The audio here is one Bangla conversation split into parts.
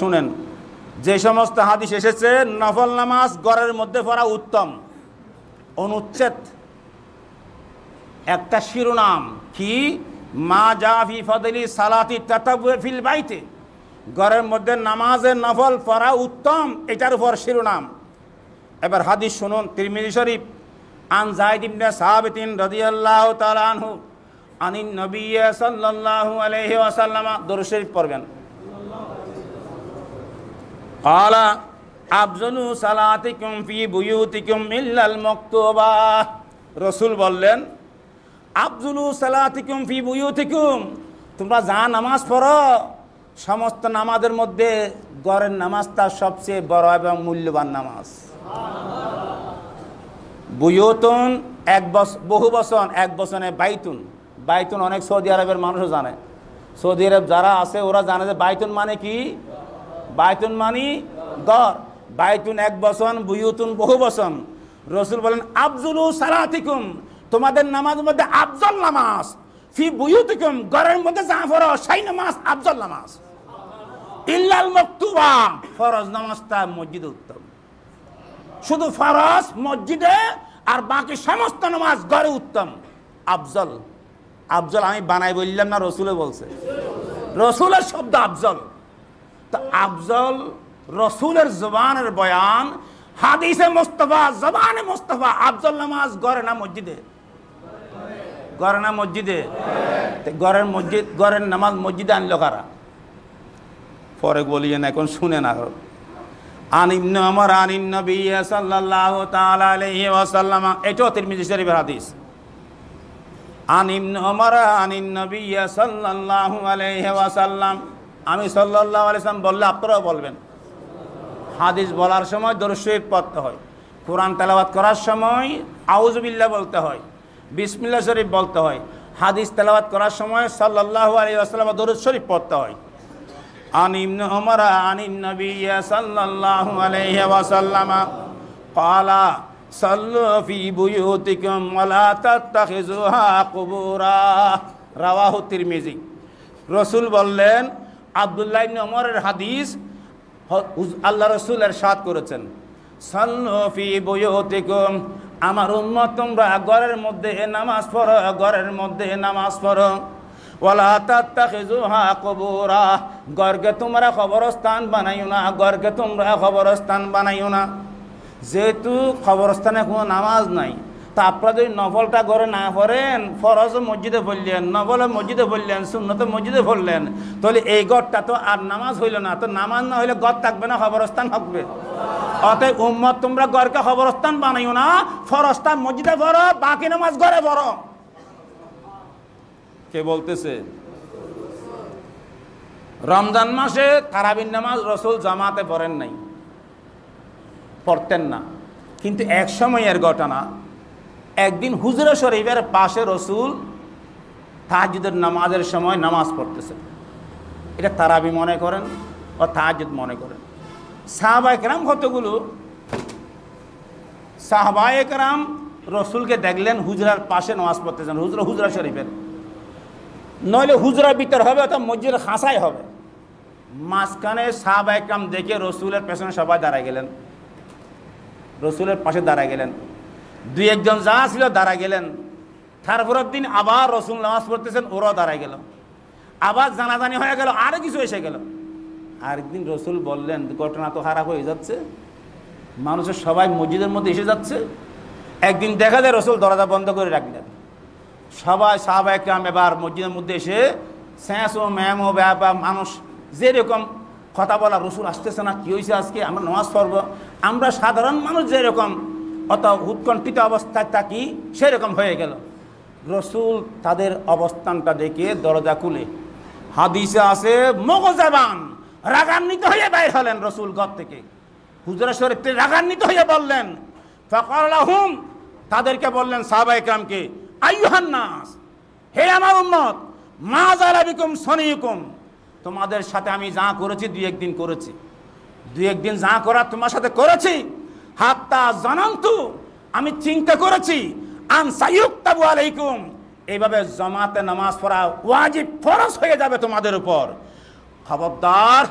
শুনেন যে সমস্ত হাদিস এসেছে নফল নামাজ গড়ের মধ্যে পড়া উত্তম অনুচ্ছেদ একটা শিরোনাম কি মা জাফি ফদলি সালাতি ফিল বাইতে গড়ের মধ্যে নামাজের নফল পড়া উত্তম এটার উপর শিরোনাম এবার হাদিস শুনুন তিরমিজি শরীফ আন জাহিদ ইবনে সাহাবিতিন রাদিয়াল্লাহ তাআলা আনহু আনিন নবী সাল্লাল্লাহু আলাইহি ওয়াসাল্লাম দরুদ শরীফ পড়বেন কালা আফজনু সালাতিকুম ফি বুয়ুতিকুম ইল্লাল মক্তুবা রসুল বললেন আফজুলু সালাতিকুম ফি বুয়ুতিকুম তোমরা যা নামাজ পড়ো সমস্ত নামাজের মধ্যে গড়ের নামাজটা সবচেয়ে বড় এবং মূল্যবান নামাজ বুয়তন এক বস বহু বসন এক বসনে বাইতুন বাইতুন অনেক সৌদি আরবের মানুষও জানে সৌদি আরব যারা আছে ওরা জানে যে বাইতুন মানে কি বায়তুন মানি দর বায়তুন এক বসন বুয়ুতুন বহু বসন রসুল বলেন আফজুলু সারাতিকুম তোমাদের নামাজ মধ্যে আফজল নামাজ ফি বুয়ুতিকুম ঘরের মধ্যে যা ফরজ সেই নামাজ আফজল নামাজ ইল্লাল মকতুবা ফরজ নামাজটা মসজিদে উত্তম শুধু ফরজ মসজিদে আর বাকি সমস্ত নামাজ ঘরে উত্তম আফজল আফজল আমি বানাই বললাম না রসুলে বলছে রসুলের শব্দ আফজল তো আফজল রসুলের জবানের বয়ান হাদিসে মোস্তফা জবানে মোস্তফা আফজল নামাজ গড়ে না মসজিদে গড়ে না মসজিদে গড়ের মসজিদ গড়ের নামাজ মসজিদে আনলো কারা পরে বলিয়েন এখন শুনে না আনিমন আমার আনিম নবী সাল্লাহ তালাহি ওয়াসাল্লাম এটাও তিরমিজি শরীফের হাদিস আনিমন আমার আনিম নবী সাল্লাহ আলহ ওয়াসাল্লাম আমি সাল্লাহ আলিয়াল্লাম বললে আপনারাও বলবেন হাদিস বলার সময় দরশীব পড়তে হয় কোরআন তেলাবাত করার সময় আউজবিল্লা বলতে হয় বিসমিল্লা শরীফ বলতে হয় হাদিস তেলাবাত করার সময় সাল্লাহ আলী আসসালাম দরুদ শরীফ পড়তে হয় আনিম ওমর আনিম নবিয়া সাল্লাহ আলাইহি ওয়াসাল্লাম قالا صلوا في بيوتكم ولا تتخذوها قبورا رواه الترمذي রাসূল বললেন আবদুল্লাহ ইবনে ওমরের হাদিস আল্লাহ রসুল এরশাদ করেছেন সাল্লফি বয়তিকুম আমার উন্মত তোমরা ঘরের মধ্যে নামাজ পড়ো ঘরের মধ্যে নামাজ পড়ো ওলা তাত্তাখিজুহা কবুরা গরকে তোমরা খবরস্থান বানাইও না গরকে তোমরা খবরস্থান বানাইও না যেহেতু খবরস্থানে কোনো নামাজ নাই তা আপনারা যদি নভলটা ঘরে না ভরেন ফরজ মসজিদে বললেন নফল মসজিদে বললেন সুন্নত মসজিদে ভরলেন তাহলে এই গড়টা তো আর নামাজ হইল না তো নামাজ না হইলে গড় থাকবে না খবরস্থান থাকবে অতএব উম্মত তোমরা গড়কে খবরস্থান বানাইও না ফরস্তান মসজিদে ভর বাকি নামাজ ঘরে ভর কে বলতেছে রমজান মাসে তারাবিন নামাজ রসুল জামাতে পড়েন নাই পড়তেন না কিন্তু এক সময়ের ঘটনা একদিন হুজরা শরীফের পাশে রসুল তাহাজুদের নামাজের সময় নামাজ পড়তেছেন এটা তারাবি মনে করেন ও তাহাজুদ মনে করেন সাহবা একরাম কতগুলো সাহবা একরাম রসুলকে দেখলেন হুজরার পাশে নামাজ পড়তেছেন হুজরা হুজরা শরীফের নইলে হুজরা ভিতর হবে অর্থাৎ মসজিদের খাঁসাই হবে মাঝখানে সাহবা একরাম দেখে রসুলের পেছনে সবাই দাঁড়ায় গেলেন রসুলের পাশে দাঁড়ায় গেলেন দুই একজন যা ছিল দাঁড়া গেলেন তারপরের দিন আবার রসুন নামাজ পড়তেছেন ওরাও দাঁড়ায় গেল আবার জানাজানি হয়ে গেল আরও কিছু এসে গেল আরেকদিন রসুল বললেন ঘটনা তো খারাপ হয়ে যাচ্ছে মানুষের সবাই মসজিদের মধ্যে এসে যাচ্ছে একদিন দেখা যায় রসুল দরজা বন্ধ করে রাখলেন সবাই সাহবা একরাম এবার মসজিদের মধ্যে এসে স্যাঁসো ম্যামো ব্যাপা মানুষ যেরকম কথা বলা রসুল আসতেছে না কী হয়েছে আজকে আমরা নামাজ পড়ব আমরা সাধারণ মানুষ যেরকম অত উৎকণ্ঠিত অবস্থায় কি সেরকম হয়ে গেল রসুল তাদের অবস্থানটা দেখে দরজা খুলে হাদিসে আছে মগজাবান রাগান্বিত হয়ে বাইর হলেন রসুল ঘর থেকে হুজরা শরীফ রাগান্বিত হয়ে বললেন ফকরাহুম তাদেরকে বললেন সাহবাইকরামকে আইহান্নাস হে আমার উম্মত মা জালাবিকুম সনিকুম তোমাদের সাথে আমি যা করেছি দুই একদিন করেছি দু একদিন যা করার তোমার সাথে করেছি হাত্তা জানান্তু আমি চিন্তা করেছি আন সাইয়ুক্তাবু আলাইকুম এইভাবে জমাতে নামাজ পড়া ওয়াজিব ফরজ হয়ে যাবে তোমাদের উপর খবরদার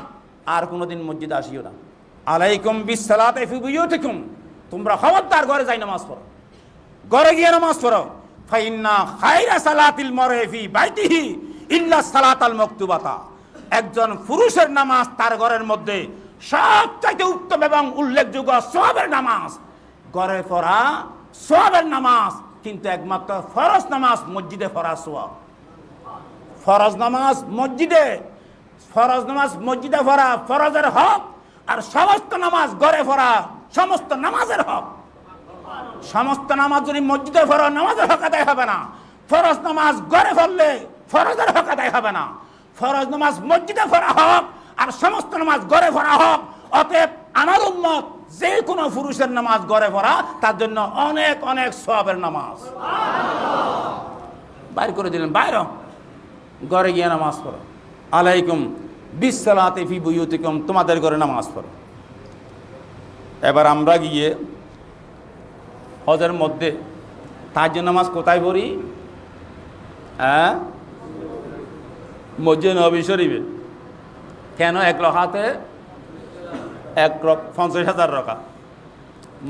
আর কোনোদিন মসজিদ আসিও না আলাইকুম বিসালাত এফিবুইউতিকুম তোমরা খবরদার ঘরে যাই নামাজ পড়ো ঘরে গিয়ে নামাজ পড়ো ফাইন্না খাইরা সালাতিল মরহেফি বাইতিহি ইল্লা সালাতাল মকতুবাতা একজন পুরুষের নামাজ তার ঘরের মধ্যে সবচাইতে উত্তম এবং উল্লেখযোগ্য সবের নামাজ গড়ে পড়া সবের নামাজ কিন্তু একমাত্র ফরজ নামাজ মসজিদে ফরা সব ফরজ নামাজ মসজিদে ফরজ নামাজ মসজিদে ফরা ফরজের হক আর সমস্ত নামাজ গড়ে ফরা সমস্ত নামাজের হক সমস্ত নামাজ যদি মসজিদে ফরা নামাজের হক আদায় হবে না ফরজ নামাজ গড়ে ফেললে ফরজের হক আদায় হবে না ফরজ নামাজ মসজিদে ফরা হক আর সমস্ত নামাজ গড়ে ভরা হোক অতএব আমার উন্মত যে কোনো পুরুষের নামাজ গড়ে ভরা তার জন্য অনেক অনেক সবের নামাজ বাইর করে দিলেন বাইর গড়ে গিয়ে নামাজ পড়ো আলাইকুম বিশ্বলাতে ফি তোমাদের ঘরে নামাজ পড়ো এবার আমরা গিয়ে হজের মধ্যে জন্য নামাজ কোথায় পড়ি হ্যাঁ মসজিদ নবী শরীফে কেন এক লহাতে এক পঞ্চাশ হাজার রকা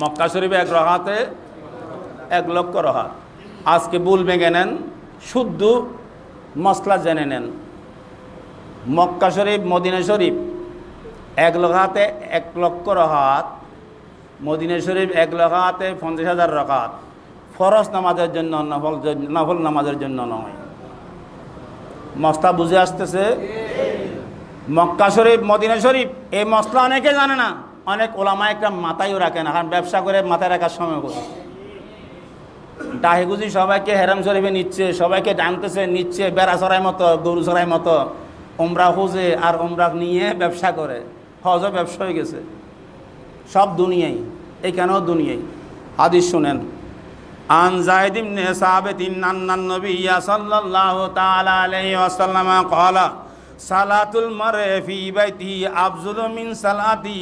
মক্কা শরীফে এক রহাতে এক লক্ষ রহা আজকে বুল ভেঙে নেন শুদ্ধ মশলা জেনে নেন মক্কা শরীফ মদিনা শরীফ এক লঘাতে এক লক্ষ রহাত মদিনা শরীফ এক লঘাতে পঞ্চাশ হাজার রকাত ফরস নামাজের জন্য নফল নফল নামাজের জন্য নয় মস্তা বুঝে আসতেছে মক্কা শরীফ মদিনা শরীফ এই মশলা অনেকে জানে না অনেক ওলামা একটা মাথায়ও রাখে না কারণ ব্যবসা করে মাথায় রাখার সময় করে ডাহেগুজি সবাইকে হেরাম শরীফে নিচ্ছে সবাইকে ডানতেছে নিচ্ছে বেড়া সরাই মতো গরু সরাই মতো ওমরা হোজে আর ওমরা নিয়ে ব্যবসা করে হজও ব্যবসা হয়ে গেছে সব দুনিয়াই এখানেও দুনিয়াই হাদিস শুনেন আন সাহাবে তিন নান্নান নবী ইয়া সাল্লাল্লাহু তাআলা আলাইহি ওয়াসাল্লাম ক্বালা সালাতুল মারে ফি বাইতি আফজুল মিন সালাতি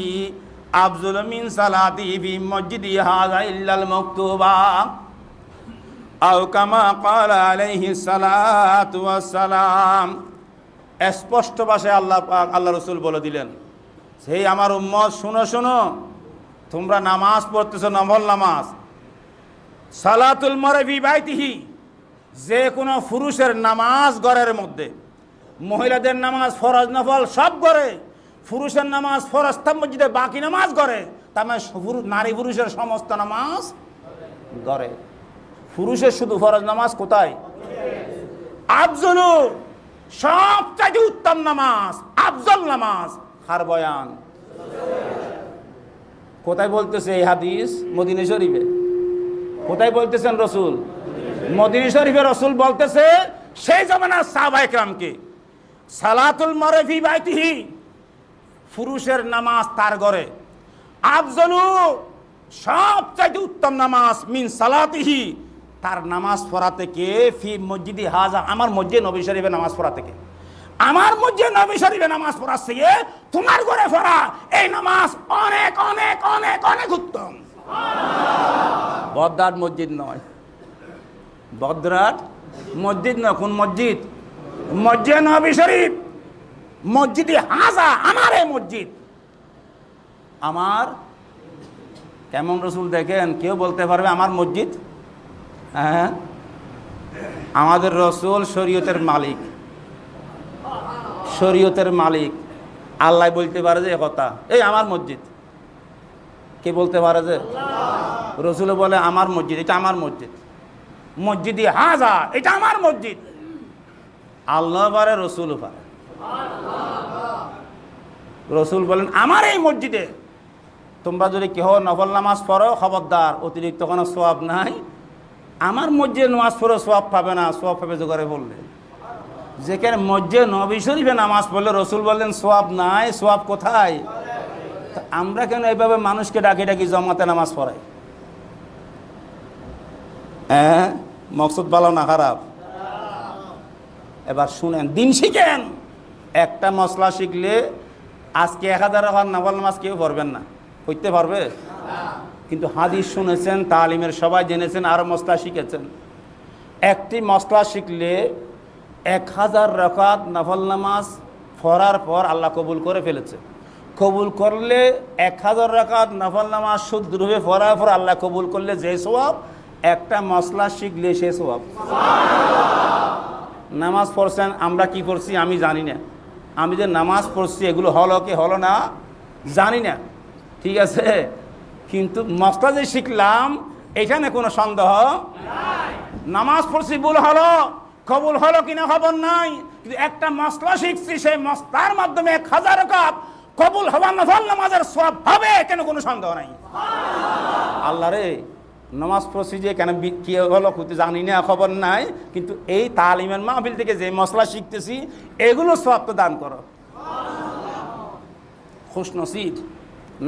আফজুল মিন সালাতি ফি মসজিদি হাযা ইল্লাল মাকতুবা আও কামা ক্বালা আলাইহি সালাতু ওয়াস সালাম স্পষ্ট ভাষায় আল্লাহ পাক আল্লাহ রসুল বলে দিলেন সেই আমার উম্মত শুনো শুনো তোমরা নামাজ পড়তেছো নভল নামাজ সালাতুল ফি বাইতিহি যে কোনো পুরুষের নামাজ ঘরের মধ্যে মহিলাদের নামাজ ফরজ নফল সব করে পুরুষের নামাজ ফরজ মসজিদে বাকি নামাজ করে তার মানে নারী পুরুষের সমস্ত নামাজ করে পুরুষের শুধু ফরজ নামাজ কোথায় সব চাইতে উত্তম নামাজ আফজল নামাজ হার বয়ান কোথায় বলতেছে এই হাদিস মদিনী শরীফে কোথায় বলতেছেন রসুল মদিনী শরীফে রসুল বলতেছে সেই জমানা সাহবা একরামকে সালাতুল মরেফি বাইতিহি পুরুষের নামাজ তার ঘরে আফজলু সবচাইতে উত্তম নামাজ মিন সালাতিহি তার নামাজ পড়া থেকে ফি মসজিদি হাজা আমার মসজিদ নবী শরীফে নামাজ পড়া থেকে আমার মধ্যে নবী শরীফে নামাজ পড়ার থেকে তোমার ঘরে পড়া এই নামাজ অনেক অনেক অনেক অনেক উত্তম বদ্রার মসজিদ নয় বদ্রার মসজিদ নয় কোন মসজিদ মসজিদ নবী শরীফ মসজিদে হাসা আমার এই মসজিদ আমার কেমন রসুল দেখেন কেউ বলতে পারবে আমার মসজিদ হ্যাঁ আমাদের রসুল শরীয়তের মালিক শরীয়তের মালিক আল্লাহ বলতে পারে যে কথা এই আমার মসজিদ কে বলতে পারে যে রসুল বলে আমার মসজিদ এটা আমার মসজিদ মসজিদই হাজা এটা আমার মসজিদ আল্লাহ পারে রসুল পারে রসুল বলেন আমার এই মসজিদে তোমরা যদি কেহ নফল নামাজ পড়ো খবরদার অতিরিক্ত কোনো সোয়াব নাই আমার মসজিদে নামাজ পড়ো সোয়াব পাবে না সোয়াব পাবে জোগাড়ে বললে যেখানে মসজিদে নবী শরীফে নামাজ পড়লে রসুল বললেন সোয়াব নাই সোয়াব কোথায় আমরা কেন এইভাবে মানুষকে ডাকি ডাকি জমাতে নামাজ পড়াই হ্যাঁ মকসুদ ভালো না খারাপ এবার শুনেন দিন শিখেন একটা মশলা শিখলে আজকে এক হাজার হওয়ার নাবাল মাস কেউ পড়বেন না করতে পারবে কিন্তু হাদিস শুনেছেন তালিমের সবাই জেনেছেন আরও মশলা শিখেছেন একটি মশলা শিখলে এক হাজার রকাত নফল নামাজ ফরার পর আল্লাহ কবুল করে ফেলেছে কবুল করলে এক হাজার রকাত নফল নামাজ শুদ্ধরূপে ফরার পর আল্লাহ কবুল করলে যে স্বভাব একটা মশলা শিখলে সে স্বভাব নামাজ পড়ছেন আমরা কি পড়ছি আমি জানি না আমি যে নামাজ পড়ছি এগুলো হলো কি হলো না জানি না ঠিক আছে কিন্তু মশলা যে শিখলাম এখানে কোনো সন্দেহ নামাজ পড়ছি ভুল হলো কবুল হলো কিনা খবর নাই কিন্তু একটা মশলা শিখছি সেই মস্তার মাধ্যমে এক হাজার কাপ কবুল হওয়া নামাজের সব হবে কেন কোনো সন্দেহ নাই আল্লাহ রে নমাজ পড়ছি যে কেন কি হলো খুঁজতে জানি না খবর নাই কিন্তু এই তালিমের মাহফিল থেকে যে মশলা শিখতেছি এগুলো সব তো দান করো খুশনসিদ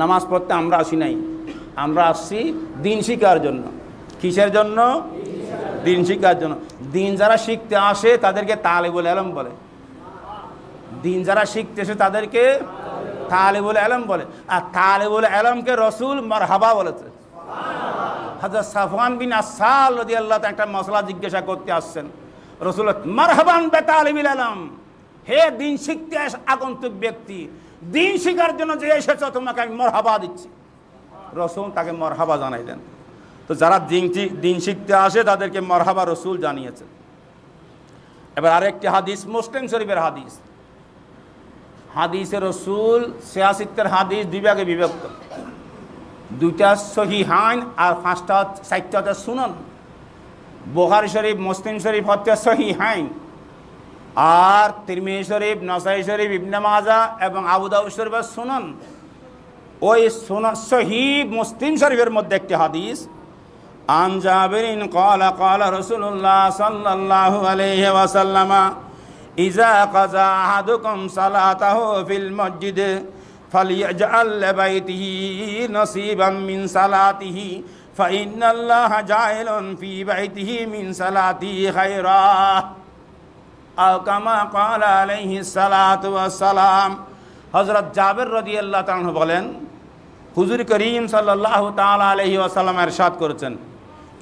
নামাজ পড়তে আমরা আসি নাই আমরা আসছি দিন শিকার জন্য কিসের জন্য দিন শিকার জন্য দিন যারা শিখতে আসে তাদেরকে বলে আলম বলে দিন যারা শিখতে এসে তাদেরকে বলে আলম বলে আর বলে আলমকে রসুল মার হাবা বলেছে হাজার সাফওয়ান বিন আসাল রদি আল্লাহ একটা মশলা জিজ্ঞাসা করতে আসছেন রসুল মারহাবান বেতা আলিবিল আলম হে দিন শিখতে আস আগন্তুক ব্যক্তি দিন শিখার জন্য যে এসেছ তোমাকে আমি মরহাবা দিচ্ছি রসুল তাকে মরহাবা জানাইলেন তো যারা দিন দিন শিখতে আসে তাদেরকে মরহাবা রসুল জানিয়েছেন এবার আরেকটি হাদিস মুসলিম শরীফের হাদিস হাদিসে রসুল সিয়াসিত্তের হাদিস দুই ভাগে বিভক্ত দুইটা সহি হাইন আর পাঁচটা সাতটা শুনন বোহারি শরীফ মুসলিম শরীফ হত্যা সহি হাইন আর তিরমি শরীফ নসাই শরীফ ইবনে মাজা এবং আবুদাউ শরীফের সুনন ওই সুনন সহি মুসলিম শরীফের মধ্যে একটি হাদিস আন জাবিরিন قال قال رسول الله صلى الله عليه وسلم إذا قضى أحدكم صلاته في المسجد فليجعل لبيته نصيبا من صلاته فإن الله جاعل في بيته من صلاته خيرا أو كما قال عليه الصلاة والسلام হজরত জাবের রদি আল্লাহ বলেন হুজুর করিম সাল্লাহ তাল আলহি আসাল্লাম এরশাদ করেছেন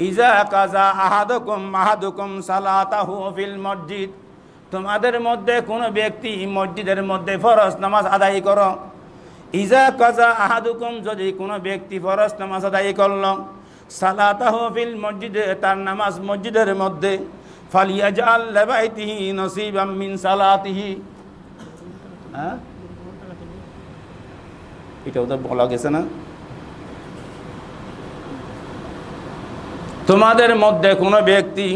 ইজা কাজা আহাদুকুম মাহাদুকুম সালাতাহু ফিল মসজিদ তোমাদের মধ্যে কোনো ব্যক্তি মসজিদের মধ্যে ফরজ নামাজ আদায় করো ইজা কাজা আহাদুকুম যদি কোনো ব্যক্তি ফরজ নামাজ আদায় করল সালাতাহ ফিল মসজিদে তার নামাজ মসজিদের মধ্যে ফালিয়া জাল লেবাইতিহি নসিব মিন সালাতিহি হ্যাঁ? এটাও তো বলা গেছে না তোমাদের মধ্যে কোনো ব্যক্তি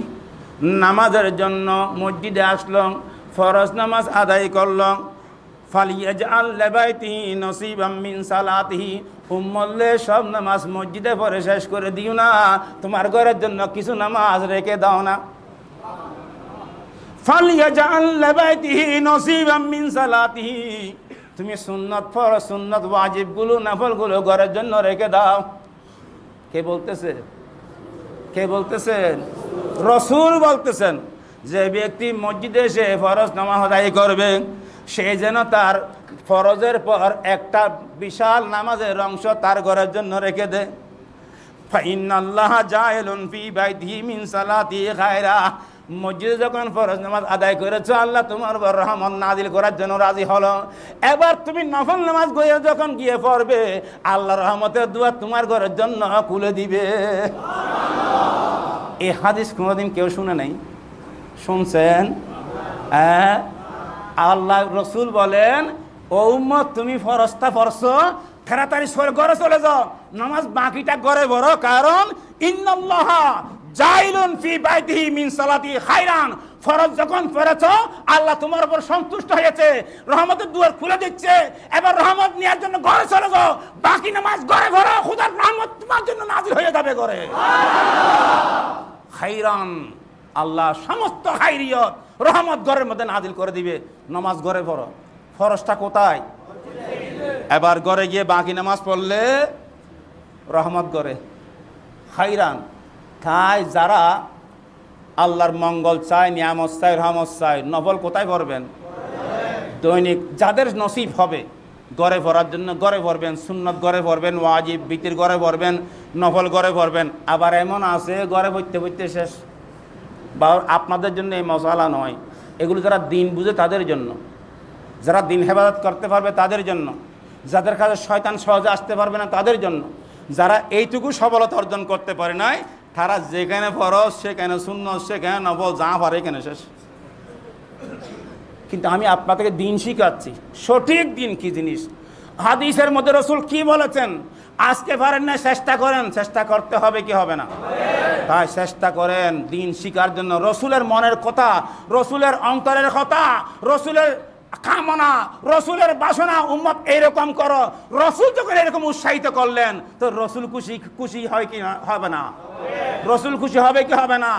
নামাজের জন্য মসজিদে আসলং ফরজ নামাজ আদায় করলাম ফালিয়াজআল লাবাইতিহি নসিবাম মিন সালাতিহি হুম্মল্লে সব নামাজ মসজিদে পরে শেষ করে দিও না তোমার ঘরের জন্য কিছু নামাজ রেখে দাও না ফালিয়াজআল লাবাইতিহি নসিবাম মিন সালাতিহি তুমি সুন্নত ফর সুন্নত ওয়াজিব ওয়াজিবগুলো গুলো ঘরের জন্য রেখে দাও কে বলতেছে কে বলতেছেন রসুল বলতেছেন যে ব্যক্তি মসজিদে এসে ফরজ নামাজ আদায় করবে সে যেন তার ফরজের পর একটা বিশাল নামাজের অংশ তার ঘরের জন্য রেখে দেয় যখন ফরজ নামাজ আদায় আল্লাহ তোমার রহমান করার জন্য রাজি এবার তুমি নফল নামাজ যখন গিয়ে পড়বে রহমতের তোমার ঘরের জন্য কুলে দিবে এ হাদিস কোনোদিন কেউ শুনে নাই শুনছেন হ্যাঁ আল্লাহ রসুল বলেন ও উম্মত তুমি ফরস্তা ফরস তাড়াতাড়ি ঘরে চলে যাও নামাজ বাকিটা ঘরে বড় কারণ ইন্নল্লাহা জাইলুন ফি বাইতিহি মিন সালাতি খাইরান ফরজ যখন পড়েছ আল্লাহ তোমার উপর সন্তুষ্ট হয়েছে রহমতের দুয়ার খুলে দিচ্ছে এবার রহমত নেওয়ার জন্য ঘরে চলে যাও বাকি নামাজ ঘরে ঘরে খুদার রহমত তোমার জন্য নাজির হয়ে যাবে ঘরে খাইরান আল্লাহ সমস্ত খাইরিয়ত রহমত ঘরের মধ্যে নাজিল করে দিবে নমাজ ঘরে পড়ো ফরসটা কোথায় এবার ঘরে গিয়ে বাকি নামাজ পড়লে রহমত ঘরে হাইরান তাই যারা আল্লাহর মঙ্গল চায় নিয়ামত চায় রহমত চায় নফল কোথায় পড়বেন দৈনিক যাদের নসিব হবে গড়ে ভরার জন্য গড়ে ভরবেন সুন্নত গড়ে ভরবেন ওয়াজিব বিতির গড়ে ভরবেন নফল গড়ে ভরবেন আবার এমন আছে গড়ে ভরতে ভরতে শেষ বা আপনাদের জন্য এই মশালা নয় এগুলো যারা দিন বুঝে তাদের জন্য যারা দিন হেফাজত করতে পারবে তাদের জন্য যাদের কাছে শয়তান সহজে আসতে পারবে না তাদের জন্য যারা এইটুকু সফলতা অর্জন করতে পারে নাই তারা যেখানে ফরস সেখানে শূন্য সেখানে নব যা পারে এখানে শেষ কিন্তু আমি আপনাকে দিন শিখাচ্ছি সঠিক দিন কি জিনিস হাদিসের মধ্যে রসুল কি বলেছেন আজকে পারেন না চেষ্টা করেন চেষ্টা করতে হবে কি হবে না তাই চেষ্টা করেন দিন শিকার জন্য রসুলের মনের কথা রসুলের অন্তরের কথা রসুলের কামনা রসুলের বাসনা উম্মত এইরকম করো রসুল যখন এরকম উৎসাহিত করলেন তো রসুল খুশি খুশি হয় কি হবে না রসুল খুশি হবে কি হবে না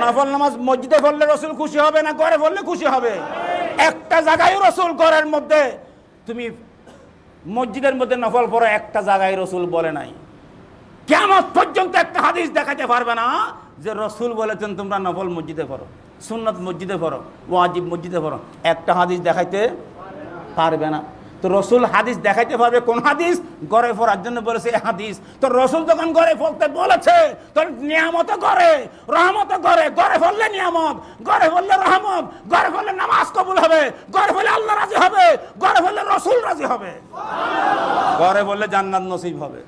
নফল নামাজ মসজিদে পড়লে রসুল খুশি হবে না ঘরে পড়লে খুশি হবে একটা জায়গায় রসুল ঘরের মধ্যে তুমি মসজিদের মধ্যে নফল পড়া একটা জায়গায় রসুল বলে নাই কেমন পর্যন্ত একটা হাদিস দেখাতে পারবে না যে রসুল বলেছেন তোমরা নফল মসজিদে পড়ো সুন্নত মসজিদে পড়ো ওয়াজিব মসজিদে পড়ো একটা হাদিস দেখাইতে পারবে না তো রসুল হাদিস দেখাইতে পারবে কোন হাদিস গড়ে ফোরার জন্য বলেছে হাদিস তো রসুল যখন গড়ে ফলতে বলেছে তোর নিয়ামত করে রহমত করে গড়ে ফললে নিয়ামত গড়ে ফললে রহমত গড়ে ফললে নামাজ কবুল হবে গড়ে ফলে আল্লাহ রাজি হবে গড়ে ফললে রসুল রাজি হবে গড়ে বললে জান্নাত নসিব হবে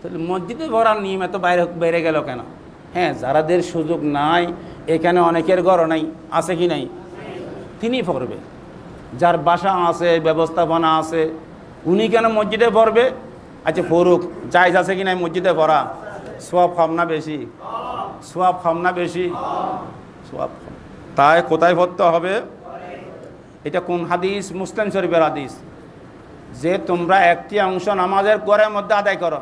তাহলে মসজিদে ভরার নিয়ম এত বাইরে বেড়ে গেল কেন হ্যাঁ যারাদের সুযোগ নাই এখানে অনেকের গড় নাই আছে কি নাই তিনি পড়বে যার বাসা আছে ব্যবস্থাপনা আছে উনি কেন মসজিদে পড়বে আচ্ছা ফরুক যাই আছে কি না মসজিদে পড়া সব ফামনা বেশি সব ভাবনা বেশি সব তাই কোথায় পড়তে হবে এটা কোন হাদিস মুসলিম শরীফের হাদিস যে তোমরা একটি অংশ নামাজের গড়ের মধ্যে আদায় করো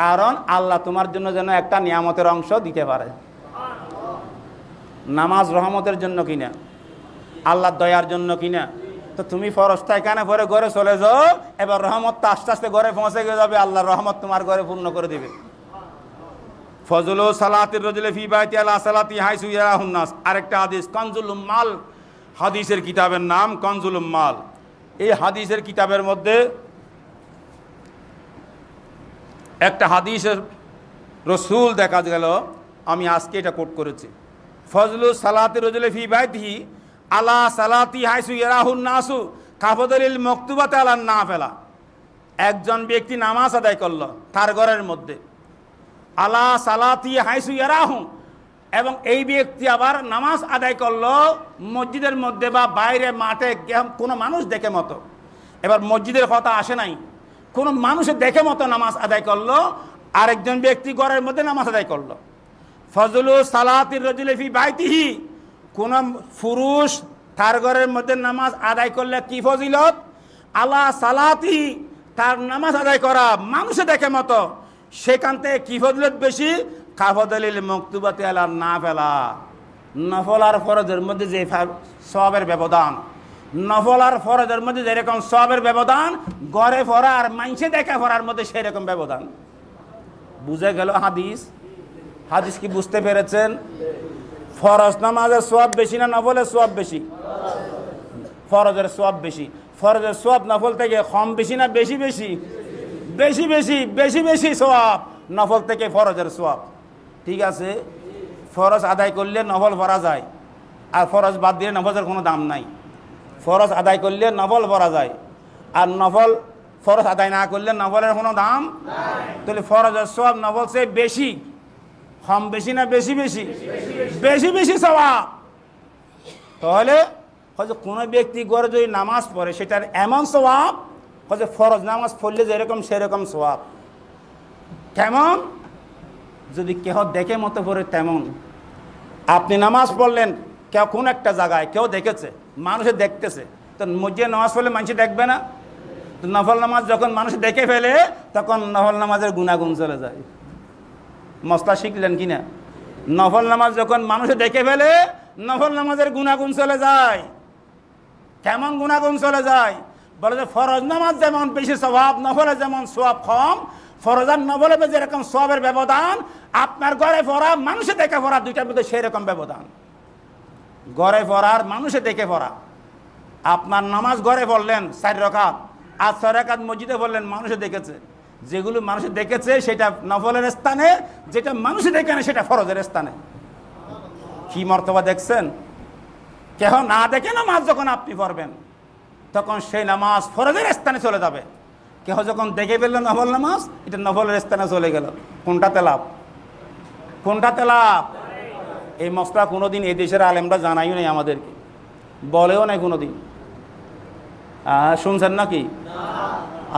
কারণ আল্লাহ তোমার জন্য যেন একটা নিয়ামতের অংশ দিতে পারে নামাজ রহমতের জন্য কিনা আল্লাহ দয়ার জন্য কিনা তো তুমি ফরস্তা এখানে পরে ঘরে চলে যাও এবার রহমতটা আস্তে আস্তে ঘরে পৌঁছে গিয়ে যাবে আল্লাহ রহমত তোমার ঘরে পূর্ণ করে দেবে ফজলু সালাতির রজলে ফি বাইতি আলা সালাতি হাইসু ইয়াহুন্নাস আরেকটা হাদিস কনজুল মাল হাদিসের কিতাবের নাম কনজুল মাল এই হাদিসের কিতাবের মধ্যে একটা হাদিসের রসুল দেখা গেল আমি আজকে এটা কোট করেছি ফজলু সালাতির রজলে ফি বাইতিহি আলা সালাতি হাইসু ইয়ারাহুন নাসু কাফদরিল মক্তুবাতে আলা না ফেলা একজন ব্যক্তি নামাজ আদায় করল তার ঘরের মধ্যে আলা সালাতি হাইসু ইয়ারাহু এবং এই ব্যক্তি আবার নামাজ আদায় করল মসজিদের মধ্যে বা বাইরে মাঠে কোনো মানুষ দেখে মতো এবার মসজিদের কথা আসে নাই কোনো মানুষের দেখে মতো নামাজ আদায় করলো আরেকজন ব্যক্তি ঘরের মধ্যে নামাজ আদায় করলো ফজলু সালাতির রজুলেফি বাইতিহি কোন পুরুষ তার ঘরের মধ্যে নামাজ আদায় করলে কি ফজিলত আল্লাহ সালাতি তার নামাজ আদায় করা মানুষে দেখে মতো সেখান থেকে কি ফজিলত বেশি কাফদলিল মকতুবাতে আলা না ফেলা নফল আর ফরজের মধ্যে যে সবের ব্যবধান নফল আর ফরজের মধ্যে যেরকম সবের ব্যবধান গড়ে ফরার আর মাংসে দেখা ফরার মধ্যে সেই রকম ব্যবধান বুঝে গেল হাদিস হাদিস কি বুঝতে পেরেছেন ফরজ নামাজের সব বেশি না নফলের সব বেশি ফরজের সব বেশি ফরজের সব নফল থেকে কম বেশি না বেশি বেশি বেশি বেশি বেশি বেশি সব নফল থেকে ফরজের সব ঠিক আছে ফরজ আদায় করলে নফল ভরা যায় আর ফরজ বাদ দিলে নফলের কোনো দাম নাই ফরজ আদায় করলে নফল ভরা যায় আর নফল ফরজ আদায় না করলে নফলের কোনো দাম তাহলে ফরজের সব নফল সে বেশি কম বেশি না বেশি বেশি বেশি বেশি স্বভাব তাহলে হয়তো কোনো ব্যক্তি গড়ে যদি নামাজ পড়ে সেটার এমন স্বভাব হয়তো ফরজ নামাজ পড়লে যেরকম সেরকম স্বভাব কেমন যদি কেহ দেখে মতো পড়ে তেমন আপনি নামাজ পড়লেন কেউ কোন একটা জায়গায় কেউ দেখেছে মানুষে দেখতেছে তো মজিয়ে নামাজ পড়লে মানুষ দেখবে না নফল নামাজ যখন মানুষ দেখে ফেলে তখন নফল নামাজের গুণাগুণ চলে যায় মশলা শিখলেন কিনা নফল নামাজ যখন মানুষে দেখে ফেলে নফল নামাজের গুণাগুণ চলে যায় কেমন গুণাগুণ চলে যায় বলে যে ফরজ নামাজ যেমন বেশি স্বভাব নফলে যেমন সোয়াব কম ফরজান নফলে যেরকম সোয়াবের ব্যবধান আপনার ঘরে পড়া মানুষে দেখে পড়া দুইটার মধ্যে সেই রকম ব্যবধান ঘরে পড়ার মানুষে দেখে পড়া আপনার নামাজ ঘরে পড়লেন সাইড রকাত আর ছয় মসজিদে পড়লেন মানুষে দেখেছে যেগুলো মানুষ দেখেছে সেটা নফলের স্থানে যেটা মানুষ দেখে না সেটা ফরজের স্থানে কি মর্তবা দেখছেন কেহ না দেখে নামাজ যখন আপনি পড়বেন তখন সেই নামাজ ফরজের স্থানে চলে যাবে কেহ যখন দেখে ফেললো নফল নামাজ এটা নফলের স্থানে চলে গেল কোনটাতে লাভ কোনটাতে লাভ এই মশলা কোনোদিন এই দেশের আলেমরা জানাইও নেই আমাদেরকে বলেও নাই কোনোদিন শুনছেন নাকি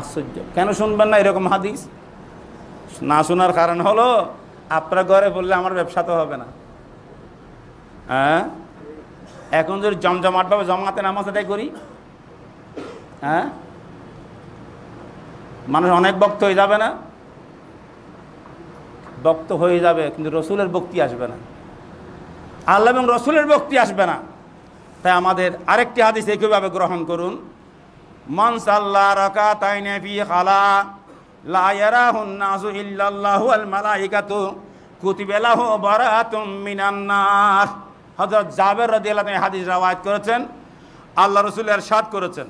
আশ্চর্য কেন শুনবেন না এরকম হাদিস না শোনার কারণ হলো আপনার ঘরে বললে আমার ব্যবসা তো হবে না হ্যাঁ এখন যদি জমজমাটভাবে জমাতে নামাজ আদায় করি হ্যাঁ মানুষ অনেক বক্ত হয়ে যাবে না বক্ত হয়ে যাবে কিন্তু রসুলের ভক্তি আসবে না আল্লাহ এবং রসুলের ভক্তি আসবে না তাই আমাদের আরেকটি হাদিস একইভাবে গ্রহণ করুন মান সাল্লা রাকা তাইনে ফি খালা লা ইয়ারাহুন নাসু ইল্লাল্লাহু আল মালাইকাতু কুতিবেলাহু বারাতুম মিনান নার হযরত জাবের রাদিয়াল্লাহু আনহু হাদিস রওয়ায়াত করেছেন আল্লাহ রাসূল ارشاد করেছেন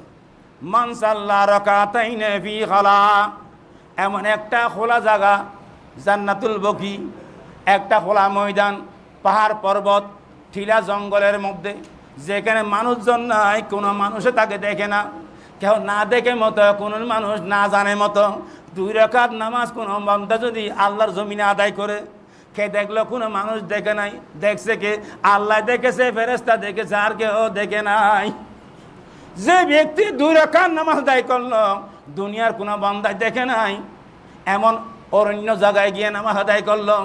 মান সাল্লা রাকা তাইনে ফি খালা এমন একটা খোলা জায়গা জান্নাতুল বকি একটা খোলা ময়দান পাহাড় পর্বত ঠিলা জঙ্গলের মধ্যে যেখানে মানুষজন নাই কোনো মানুষে তাকে দেখে না কেউ না দেখে মতো কোনো মানুষ না জানে মতো দুই রকাত নামাজ কোন বান্দা যদি আল্লাহর জমিনে আদায় করে কে দেখলো কোনো মানুষ দেখে নাই দেখছে কে আল্লাহ দেখেছে ফেরেস্তা দেখেছে আর কেউ দেখে নাই যে ব্যক্তি দুই রকাত নামাজ আদায় করলো দুনিয়ার কোনো বান্দায় দেখে নাই এমন অরণ্য জায়গায় গিয়ে নামাজ আদায় করলো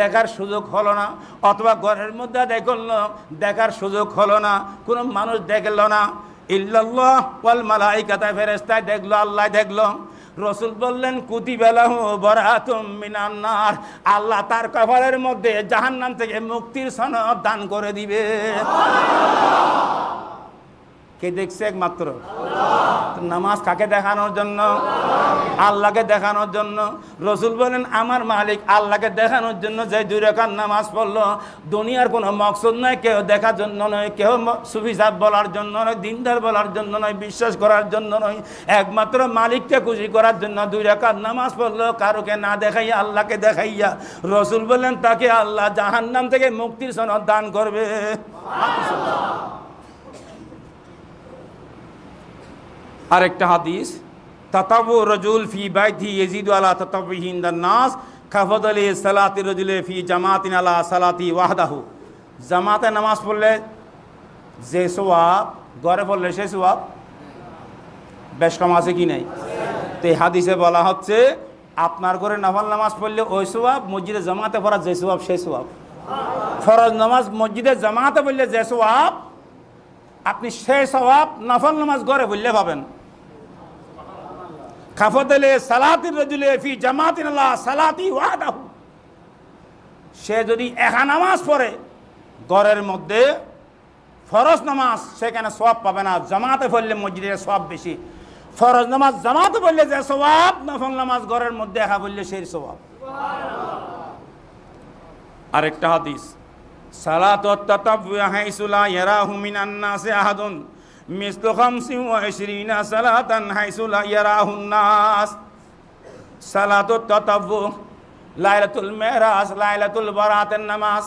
দেখার সুযোগ হলো না অথবা ঘরের মধ্যে আদায় করলো দেখার সুযোগ হলো না কোনো মানুষ দেখল না ইল্লাল্লাহ আল্লাহ রসুল বললেন মিনান্নার তার কভারের মধ্যে জাহান্নাম থেকে মুক্তির সনদ দান করে দিবে কে দেখছে একমাত্র নামাজ কাকে দেখানোর জন্য আল্লাহকে দেখানোর জন্য রসুল বলেন আমার মালিক আল্লাহকে দেখানোর জন্য যে দুই রেখার নামাজ পড়লো দুনিয়ার কোনো মকসদ নয় কেউ দেখার জন্য নয় কেউ সুফিসাব বলার জন্য নয় দিনদার বলার জন্য নয় বিশ্বাস করার জন্য নয় একমাত্র মালিককে খুশি করার জন্য দুই রেখার নামাজ পড়লো কারোকে না দেখাইয়া আল্লাহকে দেখাইয়া রসুল বলেন তাকে আল্লাহ জাহান্নাম থেকে মুক্তির সনদ দান করবে আরেকটা হাদিস তাতাবু রজুল ফি বাইথি ইয়াজিদু আলা তাতাবিহিন নাস কাফাদালি সালাতি রজুলে ফি জামাতিন আলা সালাতি ওয়াহদাহু জামাতে নামাজ পড়লে যে সওয়াব ঘরে পড়লে সে সওয়াব বেশ কম আছে কি নাই তো এই হাদিসে বলা হচ্ছে আপনার ঘরে নফল নামাজ পড়লে ওই সওয়াব মসজিদে জামাতে পড়া যে সওয়াব সে সওয়াব ফরজ নামাজ মসজিদে জামাতে পড়লে যে সওয়াব আপনি সে সওয়াব নফল নামাজ ঘরে বললে পাবেন ফি সে যদি একা নামাজ পড়ে ঘরের মধ্যে ফরজ নামাজ সেখানে সব পাবে না জামাতে পড়লে মসজিদের সব বেশি ফরজ নামাজ জামাতে পড়লে যে সবাব নফল নামাজ ঘরের মধ্যে একা বললে সেই সবাব আরেকটা হাদিস সালাত মিসল খামসি ওয়াইশরিনা সালাতান হাইসুলা ইয়ারাহুন নাস সালাতুত তাতাব্বু লাইলাতুল মেরাজ লাইলাতুল বারাতের নামাজ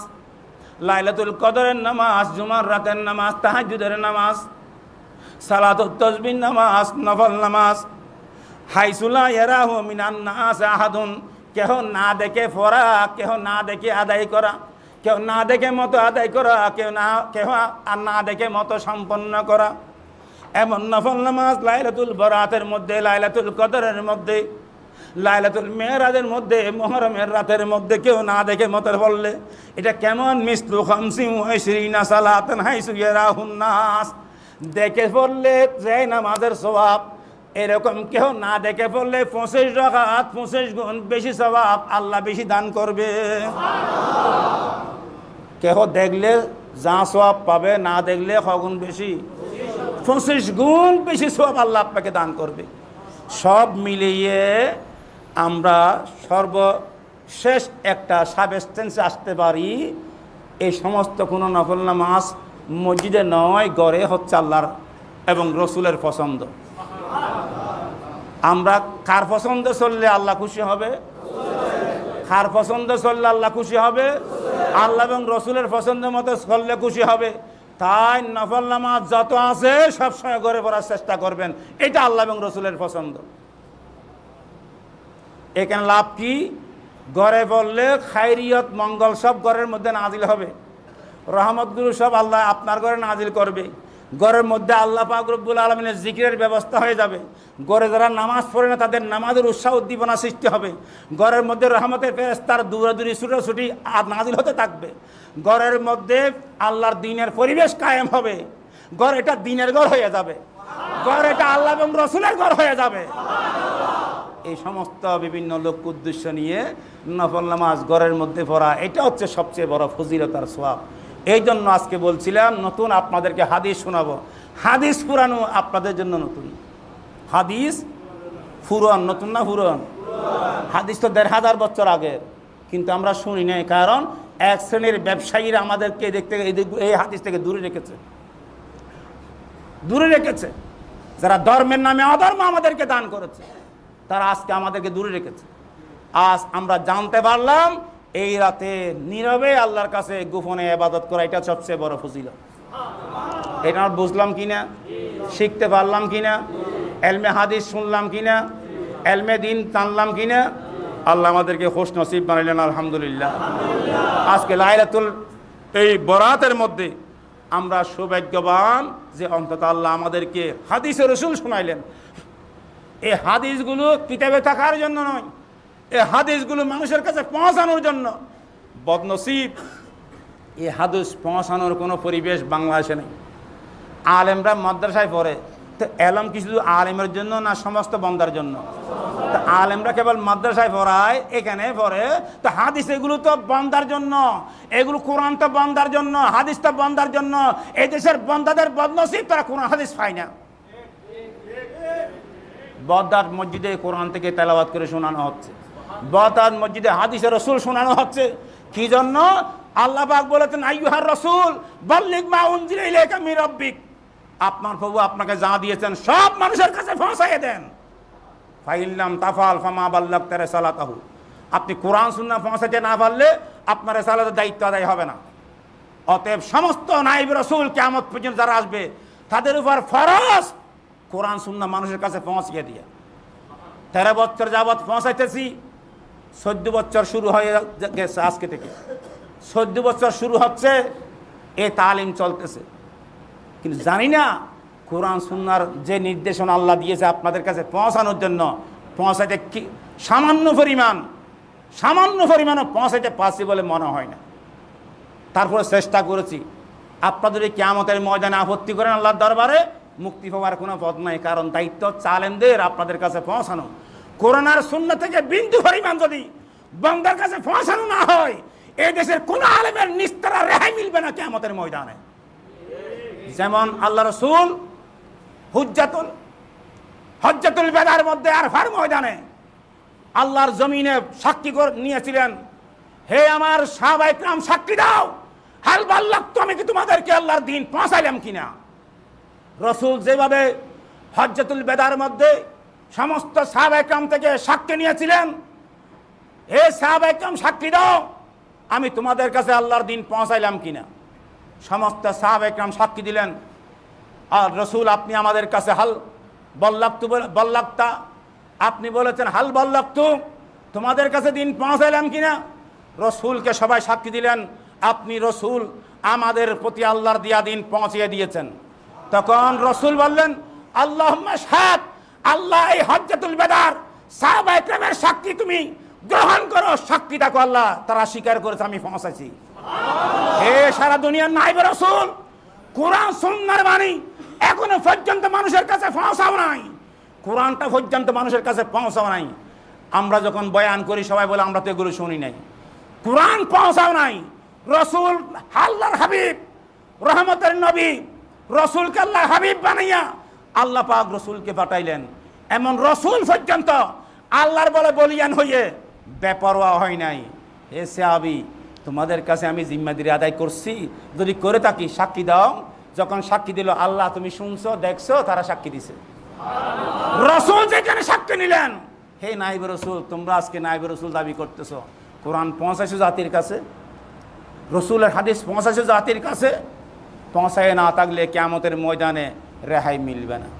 লাইলাতুল কদরের নামাজ জুমার রাতের নামাজ তাহাজুদের নামাজ সালাতুল তসবিন নামাজ নফল নামাজ হাইসুলা ইয়ারাহু মিনান নাস আহাদুন কেহ না দেখে ফরা কেহ না দেখে আদায় করা কেউ না দেখে মতো আদায় করা কেউ না কেহ আর না দেখে মতো সম্পন্ন করা এমন নফল নামাজ লাইলাতুল বরাতের মধ্যে লাইলাতুল কদরের মধ্যে লাইলাতুল মেয়েরাজের মধ্যে মহরমের রাতের মধ্যে কেউ না দেখে মতের বললে এটা কেমন মিস্তু নাস দেখে পড়লে যে নামাজের স্বভাব এরকম কেউ না দেখে পড়লে পঁচিশ রাখাত পঁচিশ গুণ বেশি স্বভাব আল্লাহ বেশি দান করবে কেহ দেখলে যা সব পাবে না দেখলে খগুন বেশি পঁচিশ গুণ বেশি সব আল্লাহ আপনাকে দান করবে সব মিলিয়ে আমরা সর্বশেষ একটা সাবস্টেন্সে আসতে পারি এই সমস্ত কোনো নফল নামাজ মসজিদে নয় গড়ে হচ্ছে আল্লাহর এবং রসুলের পছন্দ আমরা কার পছন্দ চললে আল্লাহ খুশি হবে কার পছন্দ চললে আল্লাহ খুশি হবে আল্লাহ এবং রসুলের পছন্দ মতো চললে খুশি হবে তাই নফল নামাজ যত আছে সবসময় গড়ে পড়ার চেষ্টা করবেন এটা আল্লাহ এবং রসুলের পছন্দ এখানে লাভ কি গড়ে বললে খাইরিয়ত মঙ্গল সব ঘরের মধ্যে নাজিল হবে রহমতগুলো সব আল্লাহ আপনার ঘরে নাজিল করবে গড়ের মধ্যে আল্লাহ পাকরবুল আলমিনের জিকিরের ব্যবস্থা হয়ে যাবে গড়ে যারা নামাজ পড়ে না তাদের নামাজের উৎসাহ উদ্দীপনা সৃষ্টি হবে গড়ের মধ্যে রহমতের দূরে দূরাদূরি ছুটোছুটি আর নাজিল হতে থাকবে গড়ের মধ্যে আল্লাহর দিনের পরিবেশ কায়েম হবে গড় এটা দিনের গড় হয়ে যাবে গড় এটা আল্লাহ এবং রসুলের গড় হয়ে যাবে এই সমস্ত বিভিন্ন লক্ষ্য উদ্দেশ্য নিয়ে নফল নামাজ গড়ের মধ্যে পড়া এটা হচ্ছে সবচেয়ে বড় ফজিলতার সোয়াব এই জন্য আজকে বলছিলাম নতুন আপনাদেরকে হাদিস শোনাবো হাদিস পুরানো আপনাদের জন্য নতুন হাদিস ফুরন নতুন না ফুরন হাদিস তো দেড় হাজার বছর আগের কিন্তু আমরা শুনি নাই কারণ এক শ্রেণীর ব্যবসায়ীরা আমাদেরকে দেখতে এই হাদিস থেকে দূরে রেখেছে দূরে রেখেছে যারা ধর্মের নামে অধর্ম আমাদেরকে দান করেছে তারা আজকে আমাদেরকে দূরে রেখেছে আজ আমরা জানতে পারলাম এই রাতে নীরবে আল্লাহর কাছে গোপনে আবাদত করা এটা সবচেয়ে বড় ফজিল এটা বুঝলাম কি না শিখতে পারলাম কি না এলমে হাদিস শুনলাম কি না এলমে দিন টানলাম কি না আল্লাহ আমাদেরকে হোস নসিব বানাইলেন আলহামদুলিল্লাহ আজকে লাইলাতুল এই বরাতের মধ্যে আমরা সৌভাগ্যবান যে অন্তত আল্লাহ আমাদেরকে হাদিসে রসুল শোনাইলেন এই হাদিসগুলো কিতাবে থাকার জন্য নয় এই হাদিসগুলো মানুষের কাছে পৌঁছানোর জন্য বদনসিব এই হাদিস পৌঁছানোর কোনো পরিবেশ বাংলাদেশে নেই আলেমরা মাদ্রাসায় পড়ে তো এলম কি শুধু আলেমের জন্য না সমস্ত বন্দার জন্য তা আলেমরা কেবল মাদ্রাসায় পড়ায় এখানে পড়ে তো হাদিস এগুলো তো বন্দার জন্য এগুলো কোরআন তো বন্দার জন্য হাদিস তো বন্দার জন্য এই দেশের বন্দাদের বদনসিব তারা কোরআন হাদিস পায় না বদ্দার মসজিদে কোরআন থেকে তেলাবাদ করে শোনানো হচ্ছে বতার মসজিদে হাদিসে রসুল শোনানো হচ্ছে কি জন্য আল্লাহ বলেছেন আইহার রসুল বল্লিক আপনার প্রভু আপনাকে যা দিয়েছেন সব মানুষের কাছে পৌঁছাইয়ে দেন ফাইল্লাম তাফাল ফামা বাল্লাক তেরে সালাতাহু আপনি কোরআন সুন্না পৌঁছাতে না পারলে আপনার সালাতের দায়িত্ব আদায় হবে না অতএব সমস্ত নাইব রসুল কেমত পর্যন্ত যারা আসবে তাদের উপর ফরস কোরআন সুন্না মানুষের কাছে পৌঁছিয়ে দিয়ে তেরো বছর যাবৎ পৌঁছাইতেছি চোদ্দ বছর শুরু হয়ে গেছে আজকে থেকে চোদ্দ বছর শুরু হচ্ছে এ তালিম চলতেছে কিন্তু জানি না কোরআন সুন্নার যে নির্দেশনা আল্লাহ দিয়েছে আপনাদের কাছে পৌঁছানোর জন্য পৌঁছাইতে কি সামান্য পরিমাণ সামান্য পরিমাণও পৌঁছাইতে পারছি বলে মনে হয় না তারপরে চেষ্টা করেছি আপনাদের এই ক্যামতের ময়দানে আপত্তি করেন আল্লাহর দরবারে মুক্তি পাওয়ার কোনো পথ নাই কারণ দায়িত্ব চালেনদের আপনাদের কাছে পৌঁছানো করোনার শূন্য থেকে বিন্দু পরিমাণ যদি বঙ্গের কাছে ফসানো না হয় এই দেশের কোন আলেমের নিস্তারা রেহাই মিলবে না কেমতের ময়দানে যেমন আল্লাহ রসুল হুজাতুল হজ্জাতুল বেদার মধ্যে আর ফার ময়দানে আল্লাহর জমিনে সাক্ষী নিয়েছিলেন হে আমার সাহবাই রাম সাক্ষী দাও হাল বাল্লাক তো আমি কি তোমাদেরকে আল্লাহর দিন পৌঁছাইলাম কিনা রসুল যেভাবে হজ্জাতুল বেদার মধ্যে সমস্ত সাহাব একরাম থেকে সাক্ষী নিয়েছিলেন এ সাহাব একরাম সাক্ষী দাও আমি তোমাদের কাছে আল্লাহর দিন পৌঁছাইলাম কিনা সমস্ত সাহাব একরাম সাক্ষী দিলেন আর রসুল আপনি আমাদের কাছে হাল বল্লাক্তু বল্লাক্তা আপনি বলেছেন হাল বল্লাক্তু তোমাদের কাছে দিন পৌঁছাইলাম কিনা রসুলকে সবাই সাক্ষী দিলেন আপনি রসুল আমাদের প্রতি আল্লাহর দিয়া দিন পৌঁছিয়ে দিয়েছেন তখন রসুল বললেন আল্লাহ সাত আল্লাহ এই হজ্জাতুল বেদার সাহাবাই প্রেমের সাক্ষী তুমি গ্রহণ করো সাক্ষী ডাকো আল্লাহ তারা স্বীকার করেছে আমি পৌঁছাছি হে সারা দুনিয়ার নাই রসুল কোরআন সুন্দর বাণী এখনো পর্যন্ত মানুষের কাছে পৌঁছাও নাই কোরআনটা পর্যন্ত মানুষের কাছে পৌঁছাও নাই আমরা যখন বয়ান করি সবাই বলে আমরা তো এগুলো শুনি নাই কোরআন পৌঁছাও নাই রসুল আল্লাহর হাবিব রহমতের নবী রসুলকে আল্লাহ হাবিব বানাইয়া আল্লাহ পাক রসুলকে পাঠাইলেন এমন রসুল পর্যন্ত আল্লাহর বলে বলিয়ান হইয়ে বেপরোয়া হয় নাই হে আবি তোমাদের কাছে আমি জিম্মাদিরি আদায় করছি যদি করে থাকি সাক্ষী দাও যখন সাক্ষী দিল আল্লাহ তুমি শুনছো দেখছো তারা সাক্ষী দিছে রসুল যেখানে সাক্ষী নিলেন হে নাইব রসুল তোমরা আজকে নাইব রসুল দাবি করতেছ কোরআন পৌঁছাইছো জাতির কাছে রসুলের হাদিস পৌঁছাইছো জাতির কাছে পৌঁছায় না থাকলে কেমতের ময়দানে রেহাই মিলবে না